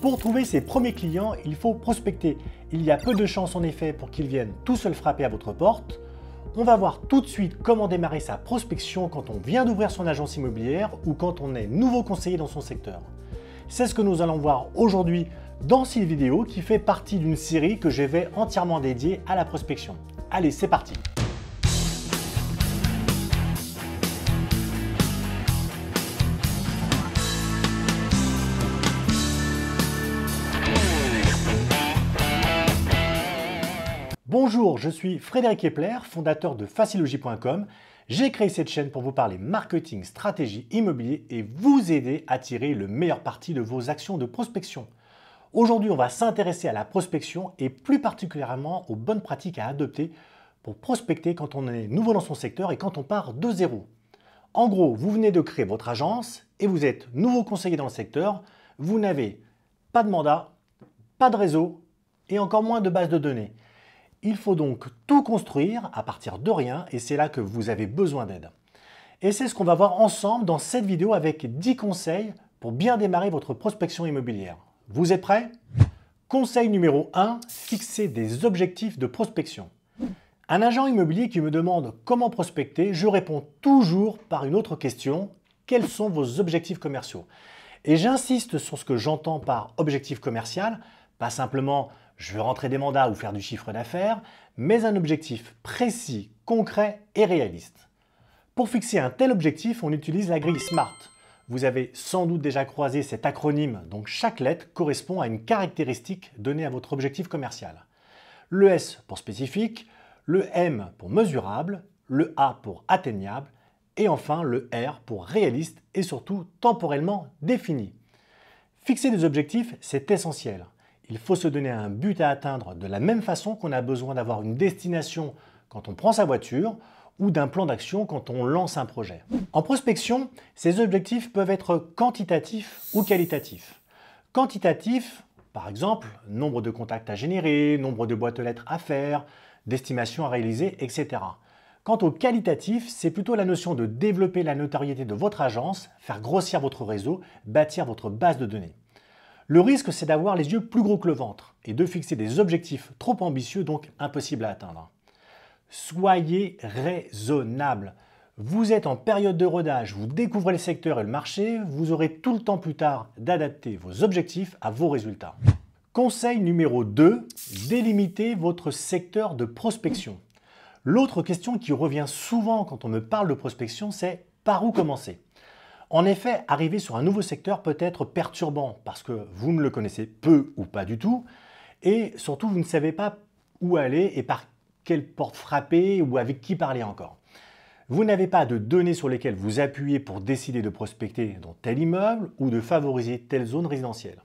Pour trouver ses premiers clients, il faut prospecter. Il y a peu de chances en effet pour qu'ils viennent tout seuls frapper à votre porte. On va voir tout de suite comment démarrer sa prospection quand on vient d'ouvrir son agence immobilière ou quand on est nouveau conseiller dans son secteur. C'est ce que nous allons voir aujourd'hui dans cette vidéo qui fait partie d'une série que je vais entièrement dédiée à la prospection. Allez, c'est parti Bonjour, je suis Frédéric Epler, fondateur de facilogie.com. J'ai créé cette chaîne pour vous parler marketing, stratégie, immobilier et vous aider à tirer le meilleur parti de vos actions de prospection. Aujourd'hui, on va s'intéresser à la prospection et plus particulièrement aux bonnes pratiques à adopter pour prospecter quand on est nouveau dans son secteur et quand on part de zéro. En gros, vous venez de créer votre agence et vous êtes nouveau conseiller dans le secteur, vous n'avez pas de mandat, pas de réseau et encore moins de base de données. Il faut donc tout construire à partir de rien et c'est là que vous avez besoin d'aide. Et c'est ce qu'on va voir ensemble dans cette vidéo avec 10 conseils pour bien démarrer votre prospection immobilière. Vous êtes prêts Conseil numéro 1, fixer des objectifs de prospection. Un agent immobilier qui me demande comment prospecter, je réponds toujours par une autre question, quels sont vos objectifs commerciaux Et j'insiste sur ce que j'entends par objectif commercial, pas simplement je veux rentrer des mandats ou faire du chiffre d'affaires, mais un objectif précis, concret et réaliste. Pour fixer un tel objectif, on utilise la grille SMART. Vous avez sans doute déjà croisé cet acronyme, donc chaque lettre correspond à une caractéristique donnée à votre objectif commercial. Le S pour spécifique, le M pour mesurable, le A pour atteignable et enfin le R pour réaliste et surtout temporellement défini. Fixer des objectifs, c'est essentiel. Il faut se donner un but à atteindre de la même façon qu'on a besoin d'avoir une destination quand on prend sa voiture ou d'un plan d'action quand on lance un projet. En prospection, ces objectifs peuvent être quantitatifs ou qualitatifs. Quantitatifs, par exemple, nombre de contacts à générer, nombre de boîtes lettres à faire, d'estimations à réaliser, etc. Quant au qualitatif, c'est plutôt la notion de développer la notoriété de votre agence, faire grossir votre réseau, bâtir votre base de données. Le risque, c'est d'avoir les yeux plus gros que le ventre et de fixer des objectifs trop ambitieux, donc impossibles à atteindre. Soyez raisonnable. Vous êtes en période de rodage, vous découvrez le secteur et le marché, vous aurez tout le temps plus tard d'adapter vos objectifs à vos résultats. Conseil numéro 2, délimitez votre secteur de prospection. L'autre question qui revient souvent quand on me parle de prospection, c'est par où commencer en effet, arriver sur un nouveau secteur peut être perturbant parce que vous ne le connaissez peu ou pas du tout et surtout vous ne savez pas où aller et par quelle porte frapper ou avec qui parler encore. Vous n'avez pas de données sur lesquelles vous appuyez pour décider de prospecter dans tel immeuble ou de favoriser telle zone résidentielle.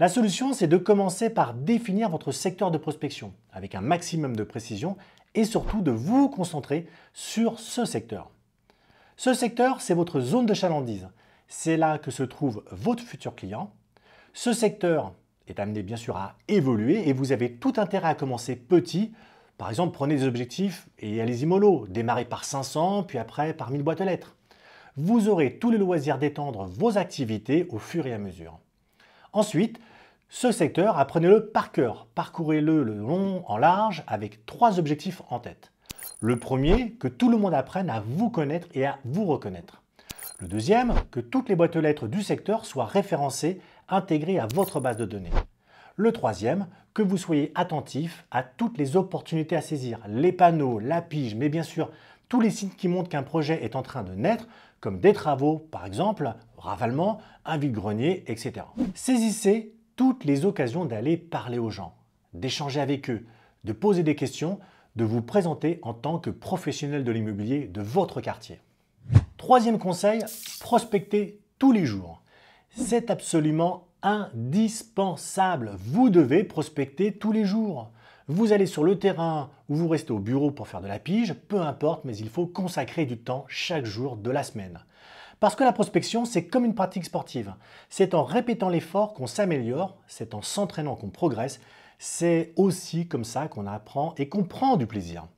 La solution, c'est de commencer par définir votre secteur de prospection avec un maximum de précision et surtout de vous concentrer sur ce secteur. Ce secteur, c'est votre zone de chalandise. C'est là que se trouve votre futur client. Ce secteur est amené bien sûr à évoluer et vous avez tout intérêt à commencer petit. Par exemple, prenez des objectifs et allez-y mollo. Démarrez par 500, puis après par 1000 boîtes aux lettres. Vous aurez tous les loisirs d'étendre vos activités au fur et à mesure. Ensuite, ce secteur, apprenez-le par cœur, parcourez-le le long en large avec trois objectifs en tête. Le premier, que tout le monde apprenne à vous connaître et à vous reconnaître. Le deuxième, que toutes les boîtes lettres du secteur soient référencées, intégrées à votre base de données. Le troisième, que vous soyez attentif à toutes les opportunités à saisir, les panneaux, la pige, mais bien sûr tous les signes qui montrent qu'un projet est en train de naître, comme des travaux par exemple, ravalement, un vide-grenier, etc. Saisissez toutes les occasions d'aller parler aux gens, d'échanger avec eux, de poser des questions, de vous présenter en tant que professionnel de l'immobilier de votre quartier. Troisième conseil, prospecter tous les jours. C'est absolument indispensable. Vous devez prospecter tous les jours. Vous allez sur le terrain ou vous restez au bureau pour faire de la pige, peu importe, mais il faut consacrer du temps chaque jour de la semaine. Parce que la prospection, c'est comme une pratique sportive. C'est en répétant l'effort qu'on s'améliore, c'est en s'entraînant qu'on progresse, c'est aussi comme ça qu'on apprend et qu'on prend du plaisir.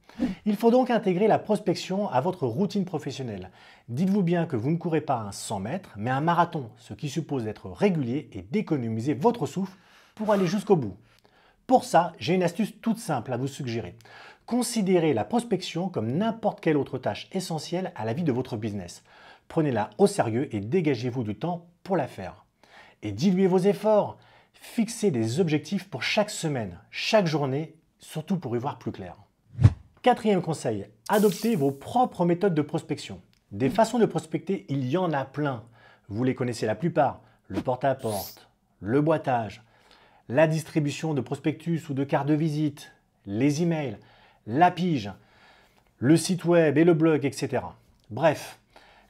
Il faut donc intégrer la prospection à votre routine professionnelle. Dites-vous bien que vous ne courez pas un 100 mètres, mais un marathon, ce qui suppose d'être régulier et d'économiser votre souffle pour aller jusqu'au bout. Pour ça, j'ai une astuce toute simple à vous suggérer. Considérez la prospection comme n'importe quelle autre tâche essentielle à la vie de votre business. Prenez-la au sérieux et dégagez-vous du temps pour la faire. Et diluez vos efforts fixer des objectifs pour chaque semaine, chaque journée, surtout pour y voir plus clair. Quatrième conseil, adoptez vos propres méthodes de prospection. Des façons de prospecter, il y en a plein. Vous les connaissez la plupart. Le porte-à-porte, -porte, le boitage, la distribution de prospectus ou de cartes de visite, les emails, la pige, le site web et le blog, etc. Bref,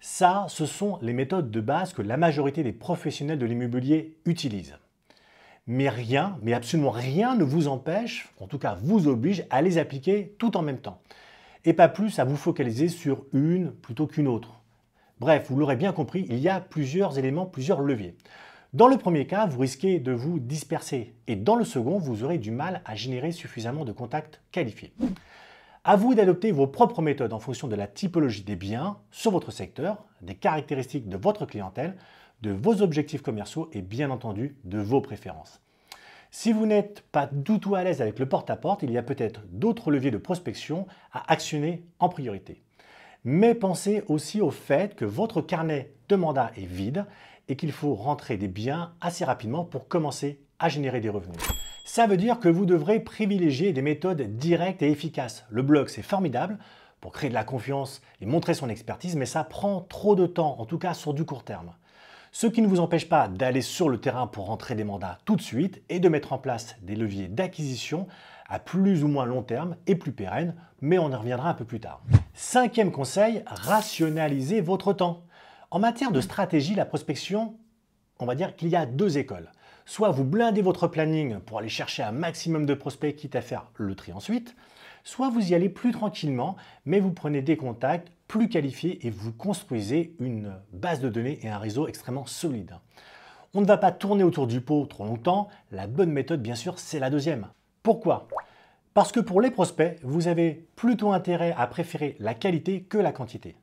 ça, ce sont les méthodes de base que la majorité des professionnels de l'immobilier utilisent mais rien, mais absolument rien ne vous empêche, en tout cas vous oblige à les appliquer tout en même temps. Et pas plus à vous focaliser sur une plutôt qu'une autre. Bref, vous l'aurez bien compris, il y a plusieurs éléments, plusieurs leviers. Dans le premier cas, vous risquez de vous disperser et dans le second, vous aurez du mal à générer suffisamment de contacts qualifiés. À vous d'adopter vos propres méthodes en fonction de la typologie des biens sur votre secteur, des caractéristiques de votre clientèle, de vos objectifs commerciaux et bien entendu de vos préférences. Si vous n'êtes pas du tout à l'aise avec le porte-à-porte, il y a peut-être d'autres leviers de prospection à actionner en priorité. Mais pensez aussi au fait que votre carnet de mandat est vide et qu'il faut rentrer des biens assez rapidement pour commencer à générer des revenus. Ça veut dire que vous devrez privilégier des méthodes directes et efficaces. Le blog, c'est formidable pour créer de la confiance et montrer son expertise, mais ça prend trop de temps, en tout cas sur du court terme ce qui ne vous empêche pas d'aller sur le terrain pour rentrer des mandats tout de suite et de mettre en place des leviers d'acquisition à plus ou moins long terme et plus pérenne, mais on y reviendra un peu plus tard. Cinquième conseil, rationalisez votre temps. En matière de stratégie, la prospection, on va dire qu'il y a deux écoles. Soit vous blindez votre planning pour aller chercher un maximum de prospects, quitte à faire le tri ensuite, soit vous y allez plus tranquillement, mais vous prenez des contacts plus et vous construisez une base de données et un réseau extrêmement solide. On ne va pas tourner autour du pot trop longtemps, la bonne méthode bien sûr c'est la deuxième. Pourquoi Parce que pour les prospects, vous avez plutôt intérêt à préférer la qualité que la quantité.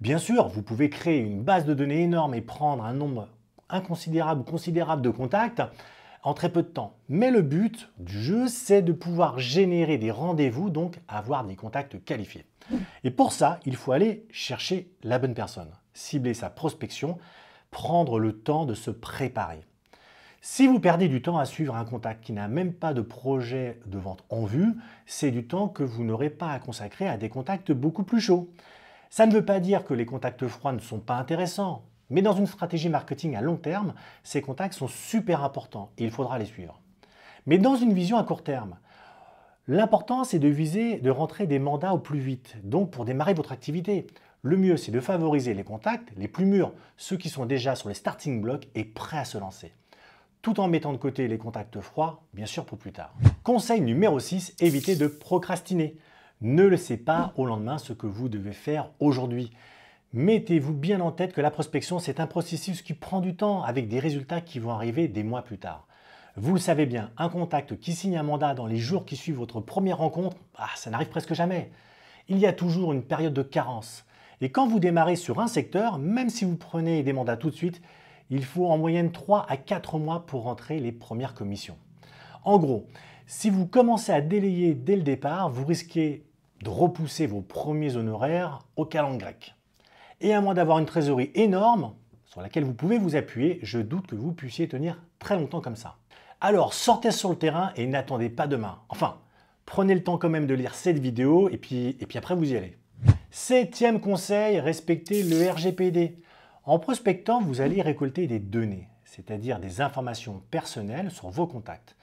Bien sûr, vous pouvez créer une base de données énorme et prendre un nombre inconsidérable ou considérable de contacts, en très peu de temps. Mais le but du jeu, c'est de pouvoir générer des rendez-vous, donc avoir des contacts qualifiés. Et pour ça, il faut aller chercher la bonne personne, cibler sa prospection, prendre le temps de se préparer. Si vous perdez du temps à suivre un contact qui n'a même pas de projet de vente en vue, c'est du temps que vous n'aurez pas à consacrer à des contacts beaucoup plus chauds. Ça ne veut pas dire que les contacts froids ne sont pas intéressants, mais dans une stratégie marketing à long terme, ces contacts sont super importants et il faudra les suivre. Mais dans une vision à court terme, l'important c'est de viser de rentrer des mandats au plus vite. Donc pour démarrer votre activité, le mieux c'est de favoriser les contacts les plus mûrs, ceux qui sont déjà sur les starting blocks et prêts à se lancer tout en mettant de côté les contacts froids, bien sûr pour plus tard. Conseil numéro 6, évitez de procrastiner. Ne laissez pas au lendemain ce que vous devez faire aujourd'hui. Mettez-vous bien en tête que la prospection, c'est un processus qui prend du temps avec des résultats qui vont arriver des mois plus tard. Vous le savez bien, un contact qui signe un mandat dans les jours qui suivent votre première rencontre, bah, ça n'arrive presque jamais. Il y a toujours une période de carence. Et quand vous démarrez sur un secteur, même si vous prenez des mandats tout de suite, il faut en moyenne 3 à 4 mois pour rentrer les premières commissions. En gros, si vous commencez à délayer dès le départ, vous risquez de repousser vos premiers honoraires au calendrier grec. Et à moins d'avoir une trésorerie énorme sur laquelle vous pouvez vous appuyer, je doute que vous puissiez tenir très longtemps comme ça. Alors sortez sur le terrain et n'attendez pas demain. Enfin, prenez le temps quand même de lire cette vidéo et puis, et puis après vous y allez. Septième conseil, respectez le RGPD. En prospectant, vous allez récolter des données, c'est-à-dire des informations personnelles sur vos contacts.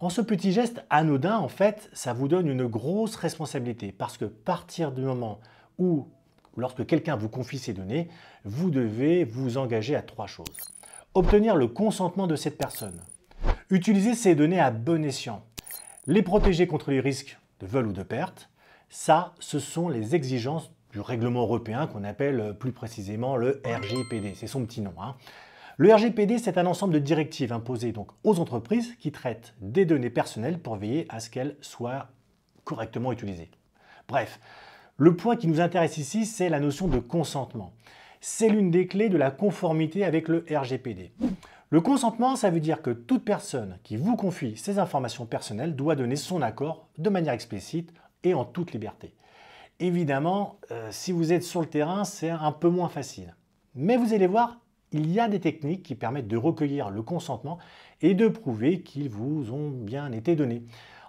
En ce petit geste anodin, en fait, ça vous donne une grosse responsabilité parce que partir du moment où lorsque quelqu'un vous confie ses données, vous devez vous engager à trois choses. Obtenir le consentement de cette personne. Utiliser ces données à bon escient. Les protéger contre les risques de vol ou de perte. Ça, ce sont les exigences du règlement européen qu'on appelle euh, plus précisément le RGPD. C'est son petit nom. Hein. Le RGPD, c'est un ensemble de directives imposées donc aux entreprises qui traitent des données personnelles pour veiller à ce qu'elles soient correctement utilisées. Bref, le point qui nous intéresse ici, c'est la notion de consentement. C'est l'une des clés de la conformité avec le RGPD. Le consentement, ça veut dire que toute personne qui vous confie ses informations personnelles doit donner son accord de manière explicite et en toute liberté. Évidemment, euh, si vous êtes sur le terrain, c'est un peu moins facile. Mais vous allez voir, il y a des techniques qui permettent de recueillir le consentement et de prouver qu'ils vous ont bien été donnés.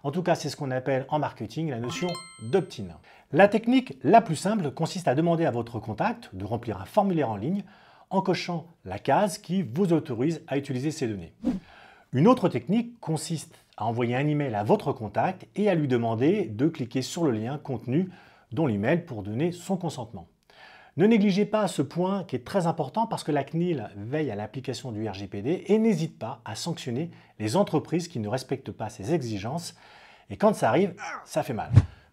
En tout cas, c'est ce qu'on appelle en marketing la notion d'opt-in. La technique la plus simple consiste à demander à votre contact de remplir un formulaire en ligne en cochant la case qui vous autorise à utiliser ces données. Une autre technique consiste à envoyer un email à votre contact et à lui demander de cliquer sur le lien contenu dans l'email pour donner son consentement. Ne négligez pas ce point qui est très important parce que la CNIL veille à l'application du RGPD et n'hésite pas à sanctionner les entreprises qui ne respectent pas ses exigences. Et quand ça arrive, ça fait mal.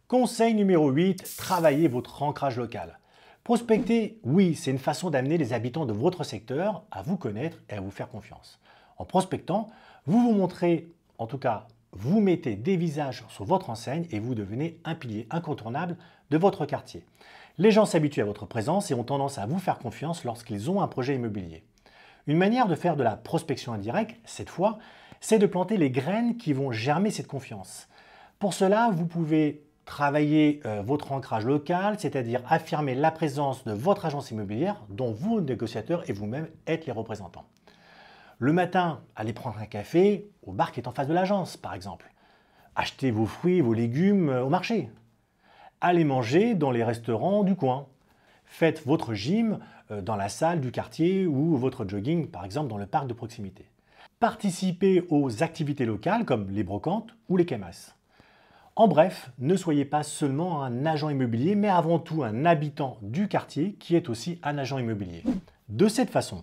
Conseil numéro 8, travaillez votre ancrage local. Prospecter, oui, c'est une façon d'amener les habitants de votre secteur à vous connaître et à vous faire confiance. En prospectant, vous vous montrez, en tout cas vous mettez des visages sur votre enseigne et vous devenez un pilier incontournable de votre quartier. Les gens s'habituent à votre présence et ont tendance à vous faire confiance lorsqu'ils ont un projet immobilier. Une manière de faire de la prospection indirecte, cette fois, c'est de planter les graines qui vont germer cette confiance. Pour cela, vous pouvez travailler euh, votre ancrage local, c'est-à-dire affirmer la présence de votre agence immobilière dont vous, négociateurs et vous-même, êtes les représentants. Le matin, allez prendre un café au bar qui est en face de l'agence, par exemple. Achetez vos fruits, et vos légumes euh, au marché. Allez manger dans les restaurants du coin. Faites votre gym euh, dans la salle du quartier ou votre jogging, par exemple, dans le parc de proximité. Participez aux activités locales comme les brocantes ou les camas. En bref, ne soyez pas seulement un agent immobilier, mais avant tout un habitant du quartier qui est aussi un agent immobilier. De cette façon,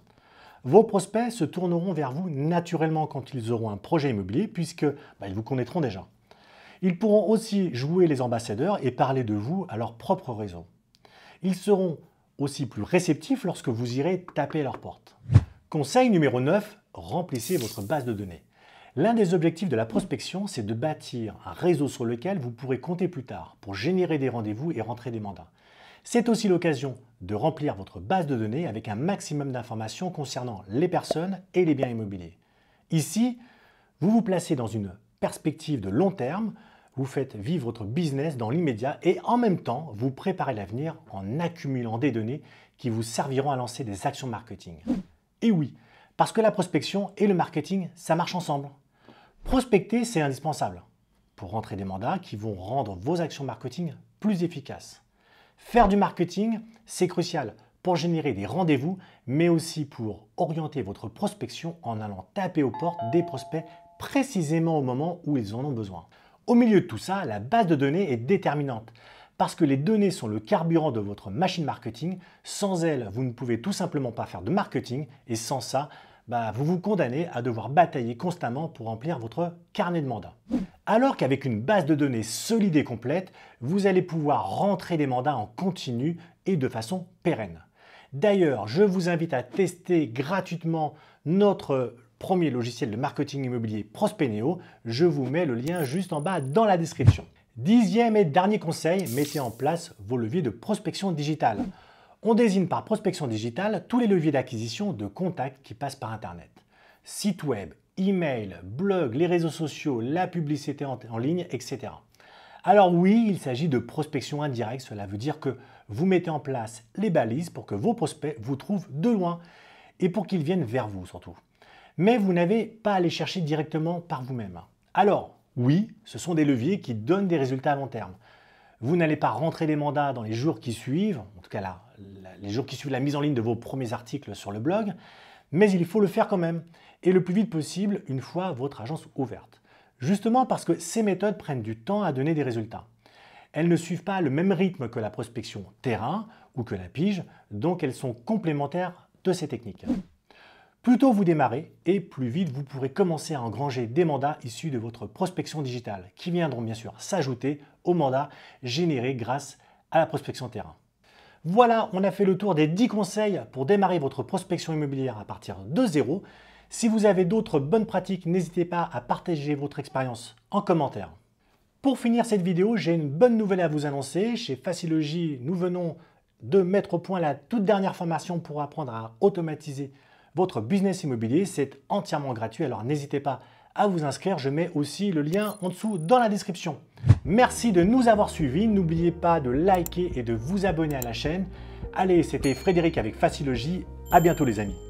vos prospects se tourneront vers vous naturellement quand ils auront un projet immobilier puisque bah, ils vous connaîtront déjà. Ils pourront aussi jouer les ambassadeurs et parler de vous à leur propre réseau. Ils seront aussi plus réceptifs lorsque vous irez taper à leur porte. Conseil numéro 9, remplissez votre base de données. L'un des objectifs de la prospection, c'est de bâtir un réseau sur lequel vous pourrez compter plus tard pour générer des rendez-vous et rentrer des mandats. C'est aussi l'occasion de remplir votre base de données avec un maximum d'informations concernant les personnes et les biens immobiliers. Ici, vous vous placez dans une perspective de long terme, vous faites vivre votre business dans l'immédiat et en même temps, vous préparez l'avenir en accumulant des données qui vous serviront à lancer des actions marketing. Et oui, parce que la prospection et le marketing, ça marche ensemble. Prospecter, c'est indispensable pour rentrer des mandats qui vont rendre vos actions marketing plus efficaces. Faire du marketing, c'est crucial pour générer des rendez-vous, mais aussi pour orienter votre prospection en allant taper aux portes des prospects précisément au moment où ils en ont besoin. Au milieu de tout ça, la base de données est déterminante parce que les données sont le carburant de votre machine marketing. Sans elles, vous ne pouvez tout simplement pas faire de marketing et sans ça, bah, vous vous condamnez à devoir batailler constamment pour remplir votre carnet de mandats. Alors qu'avec une base de données solide et complète, vous allez pouvoir rentrer des mandats en continu et de façon pérenne. D'ailleurs, je vous invite à tester gratuitement notre premier logiciel de marketing immobilier Prospeneo. Je vous mets le lien juste en bas dans la description. Dixième et dernier conseil, mettez en place vos leviers de prospection digitale. On désigne par prospection digitale tous les leviers d'acquisition de contacts qui passent par Internet. Site web, e-mail, blog, les réseaux sociaux, la publicité en, ligne, etc. Alors oui, il s'agit de prospection indirecte, cela veut dire que vous mettez en place les balises pour que vos prospects vous trouvent de loin et pour qu'ils viennent vers vous surtout. Mais vous n'avez pas à les chercher directement par vous-même. Alors oui, ce sont des leviers qui donnent des résultats à long terme. Vous n'allez pas rentrer des mandats dans les jours qui suivent, en tout cas les jours qui suivent la mise en ligne de vos premiers articles sur le blog, mais il faut le faire quand même et le plus vite possible une fois votre agence ouverte. Justement parce que ces méthodes prennent du temps à donner des résultats. Elles ne suivent pas le même rythme que la prospection terrain ou que la pige, donc elles sont complémentaires de ces techniques. Plus tôt vous démarrez et plus vite vous pourrez commencer à engranger des mandats issus de votre prospection digitale, qui viendront bien sûr s'ajouter aux mandats générés grâce à la prospection terrain. Voilà, on a fait le tour des 10 conseils pour démarrer votre prospection immobilière à partir de zéro. Si vous avez d'autres bonnes pratiques, n'hésitez pas à partager votre expérience en commentaire. Pour finir cette vidéo, j'ai une bonne nouvelle à vous annoncer. Chez Facilogie, nous venons de mettre au point la toute dernière formation pour apprendre à automatiser votre business immobilier. C'est entièrement gratuit, alors n'hésitez pas à vous inscrire. Je mets aussi le lien en dessous dans la description. Merci de nous avoir suivis. N'oubliez pas de liker et de vous abonner à la chaîne. Allez, c'était Frédéric avec Facilogie. À bientôt les amis.